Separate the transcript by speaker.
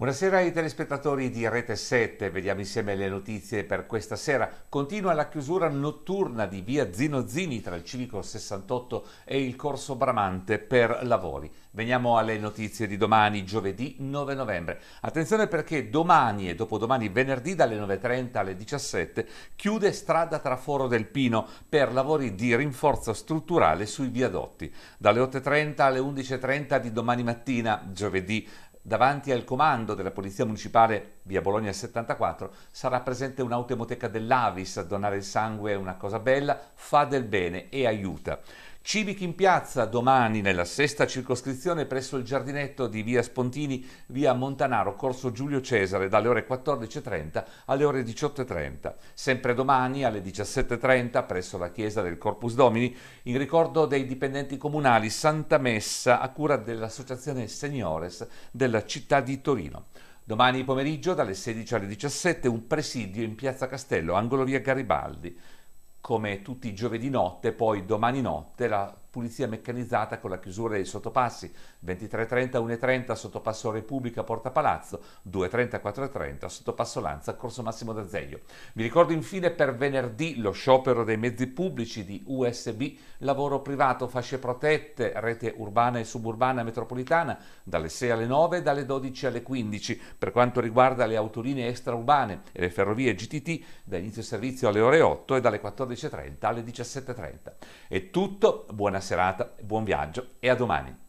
Speaker 1: Buonasera ai telespettatori di Rete 7, vediamo insieme le notizie per questa sera. Continua la chiusura notturna di via Zino Zini tra il civico 68 e il corso Bramante per lavori. Veniamo alle notizie di domani, giovedì 9 novembre. Attenzione perché domani e dopodomani, venerdì dalle 9.30 alle 17, chiude strada tra Foro del Pino per lavori di rinforzo strutturale sui viadotti. Dalle 8.30 alle 11.30 di domani mattina, giovedì Davanti al comando della Polizia Municipale via Bologna 74 sarà presente un'autoemoteca dell'Avis a donare il sangue è una cosa bella, fa del bene e aiuta. Civic in piazza domani nella sesta circoscrizione presso il giardinetto di via Spontini, via Montanaro, corso Giulio Cesare dalle ore 14.30 alle ore 18.30. Sempre domani alle 17.30 presso la chiesa del Corpus Domini in ricordo dei dipendenti comunali Santa Messa a cura dell'associazione Seniores della città di Torino. Domani pomeriggio dalle 16 alle 17 un presidio in piazza Castello, angolo via Garibaldi come tutti i giovedì notte, poi domani notte la pulizia meccanizzata con la chiusura dei sottopassi 23.30, 1.30 sottopasso Repubblica Porta Palazzo, 2.30, 4.30 sottopasso Lanza Corso Massimo d'Azeglio. Vi ricordo infine per venerdì lo sciopero dei mezzi pubblici di USB, lavoro privato, fasce protette, rete urbana e suburbana metropolitana dalle 6 alle 9 e dalle 12 alle 15. Per quanto riguarda le autolinee extraurbane e le ferrovie GTT, da inizio servizio alle ore 8 e dalle 14 16.30 alle 17.30. È tutto, buona serata, buon viaggio e a domani.